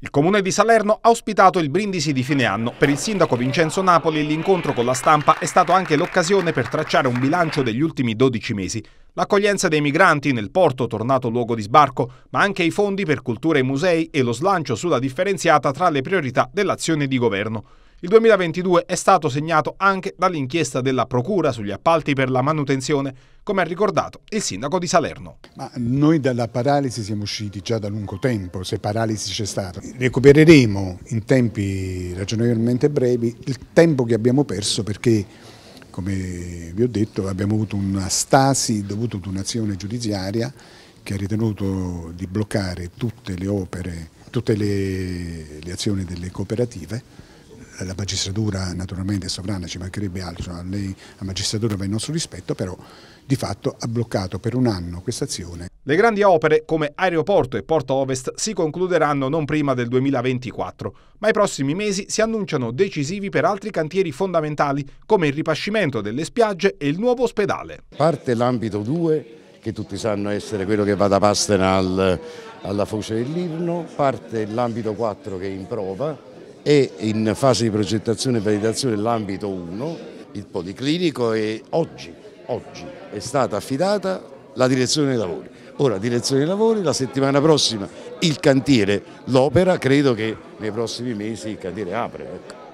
Il comune di Salerno ha ospitato il Brindisi di fine anno. Per il sindaco Vincenzo Napoli l'incontro con la stampa è stato anche l'occasione per tracciare un bilancio degli ultimi 12 mesi. L'accoglienza dei migranti nel porto tornato luogo di sbarco, ma anche i fondi per cultura e musei e lo slancio sulla differenziata tra le priorità dell'azione di governo. Il 2022 è stato segnato anche dall'inchiesta della Procura sugli appalti per la manutenzione, come ha ricordato il sindaco di Salerno. Ma noi dalla paralisi siamo usciti già da lungo tempo, se paralisi c'è stata. Recupereremo in tempi ragionevolmente brevi il tempo che abbiamo perso perché, come vi ho detto, abbiamo avuto una stasi dovuta ad un'azione giudiziaria che ha ritenuto di bloccare tutte le opere, tutte le, le azioni delle cooperative la magistratura naturalmente è sovrana, ci mancherebbe altro, a lei la magistratura va il nostro rispetto, però di fatto ha bloccato per un anno questa azione. Le grandi opere come Aeroporto e Porto Ovest si concluderanno non prima del 2024, ma i prossimi mesi si annunciano decisivi per altri cantieri fondamentali come il ripascimento delle spiagge e il nuovo ospedale. Parte l'ambito 2 che tutti sanno essere quello che va da Pasten alla foce dell'Irno, parte l'ambito 4 che è in prova è in fase di progettazione e validazione l'ambito 1, il Policlinico e oggi, oggi è stata affidata la direzione dei lavori. Ora direzione dei lavori, la settimana prossima il cantiere, l'opera, credo che nei prossimi mesi il cantiere apre. Ecco.